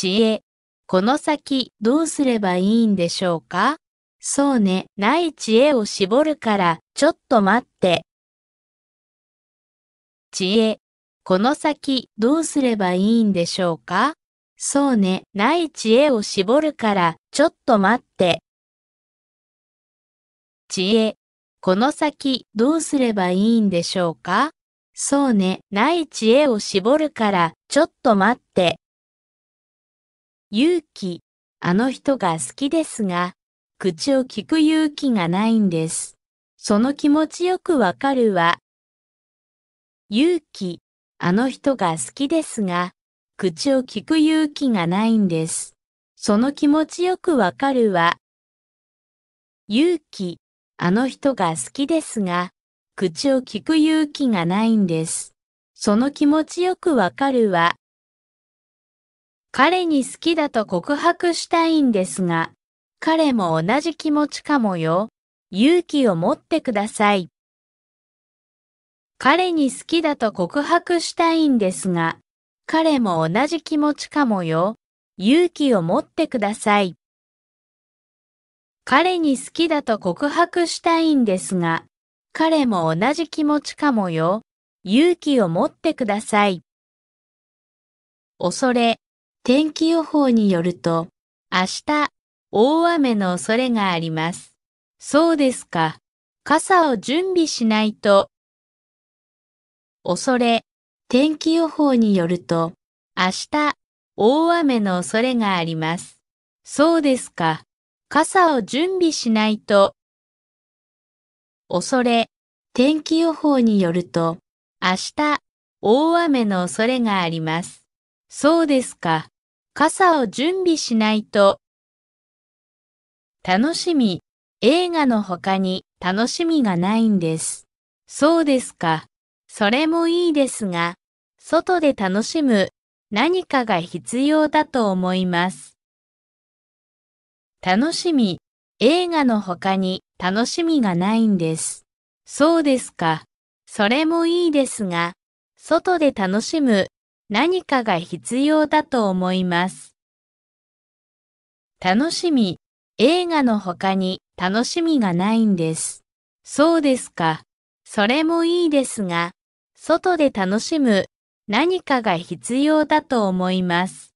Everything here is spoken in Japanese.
知恵。この先どうすればいいんでしょうかそうね、ない知恵を絞るから、ちょっと待って。知恵。この先どうすればいいんでしょうかそうね、ない知恵を絞るから、ちょっと待って。知恵。この先どうすればいいんでしょうかそうね、ない知恵を絞るから、ちょっと待って。勇気。あの人が好きですが、口を聞く勇気がないんです。その気持ちよくわかるわ。勇気、あの人が好きですが、口を聞く勇気がないんです。その気持ちよくわかるわ。勇気、あの人が好きですが、口を聞く勇気がないんです。その気持ちよくわかるわ。彼に好きだと告白したいんですが、彼も同じ気持ちかもよ。勇気を持ってください。彼に好きだと告白したいんですが、彼も同じ気持ちかもよ。勇気を持ってください。彼に好きだと告白したいんですが、彼も同じ気持ちかもよ。勇気を持ってください。恐れ、天気予報によると、明日、大雨の恐れがあります。そうですか。傘を準備しないと恐れ。天気予報によると、明日、大雨の恐れがあります。そうですか。傘を準備しないと。恐れ。天気予報によると、明日、大雨の恐れがあります。そうですか。傘を準備しないと。楽しみ。映画の他に楽しみがないんです。そうですか。それもいいですが、外で楽しむ何かが必要だと思います。楽しみ、映画の他に楽しみがないんです。そうですか。それもいいですが、外で楽しむ何かが必要だと思います。楽しみ、映画の他に楽しみがないんです。そうですか。それもいいですが、外で楽しむ何かが必要だと思います。